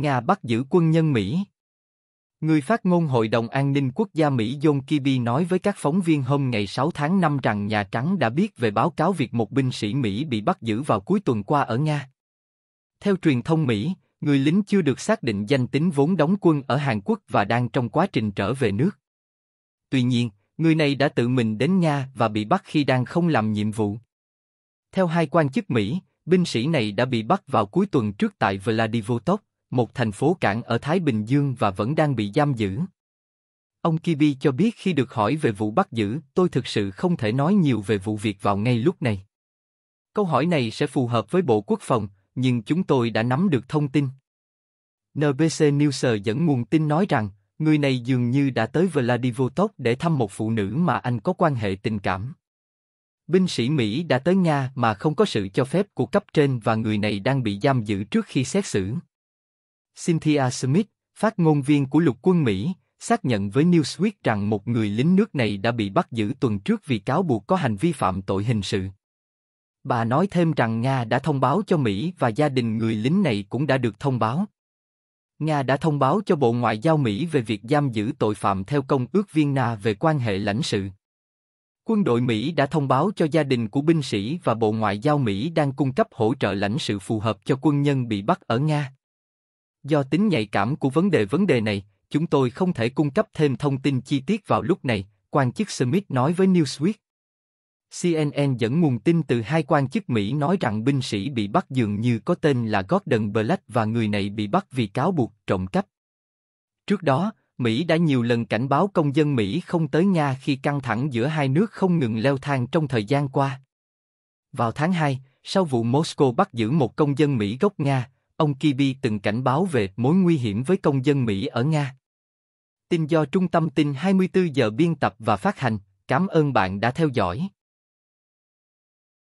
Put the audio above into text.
Nga bắt giữ quân nhân Mỹ. Người phát ngôn Hội đồng An ninh Quốc gia Mỹ John Kirby nói với các phóng viên hôm ngày 6 tháng 5 rằng Nhà Trắng đã biết về báo cáo việc một binh sĩ Mỹ bị bắt giữ vào cuối tuần qua ở Nga. Theo truyền thông Mỹ, người lính chưa được xác định danh tính vốn đóng quân ở Hàn Quốc và đang trong quá trình trở về nước. Tuy nhiên, người này đã tự mình đến Nga và bị bắt khi đang không làm nhiệm vụ. Theo hai quan chức Mỹ, binh sĩ này đã bị bắt vào cuối tuần trước tại Vladivostok một thành phố cảng ở Thái Bình Dương và vẫn đang bị giam giữ. Ông Kibi cho biết khi được hỏi về vụ bắt giữ, tôi thực sự không thể nói nhiều về vụ việc vào ngay lúc này. Câu hỏi này sẽ phù hợp với Bộ Quốc phòng, nhưng chúng tôi đã nắm được thông tin. NBC News dẫn nguồn tin nói rằng, người này dường như đã tới Vladivostok để thăm một phụ nữ mà anh có quan hệ tình cảm. Binh sĩ Mỹ đã tới Nga mà không có sự cho phép của cấp trên và người này đang bị giam giữ trước khi xét xử. Cynthia Smith, phát ngôn viên của lục quân Mỹ, xác nhận với Newsweek rằng một người lính nước này đã bị bắt giữ tuần trước vì cáo buộc có hành vi phạm tội hình sự. Bà nói thêm rằng Nga đã thông báo cho Mỹ và gia đình người lính này cũng đã được thông báo. Nga đã thông báo cho Bộ Ngoại giao Mỹ về việc giam giữ tội phạm theo Công ước Vienna về quan hệ lãnh sự. Quân đội Mỹ đã thông báo cho gia đình của binh sĩ và Bộ Ngoại giao Mỹ đang cung cấp hỗ trợ lãnh sự phù hợp cho quân nhân bị bắt ở Nga. Do tính nhạy cảm của vấn đề vấn đề này, chúng tôi không thể cung cấp thêm thông tin chi tiết vào lúc này, quan chức Smith nói với Newsweek. CNN dẫn nguồn tin từ hai quan chức Mỹ nói rằng binh sĩ bị bắt dường như có tên là Gordon Black và người này bị bắt vì cáo buộc trộm cắp. Trước đó, Mỹ đã nhiều lần cảnh báo công dân Mỹ không tới Nga khi căng thẳng giữa hai nước không ngừng leo thang trong thời gian qua. Vào tháng 2, sau vụ Moscow bắt giữ một công dân Mỹ gốc Nga, ông Kibi từng cảnh báo về mối nguy hiểm với công dân Mỹ ở Nga. Tin do Trung tâm tin 24 giờ biên tập và phát hành. Cảm ơn bạn đã theo dõi.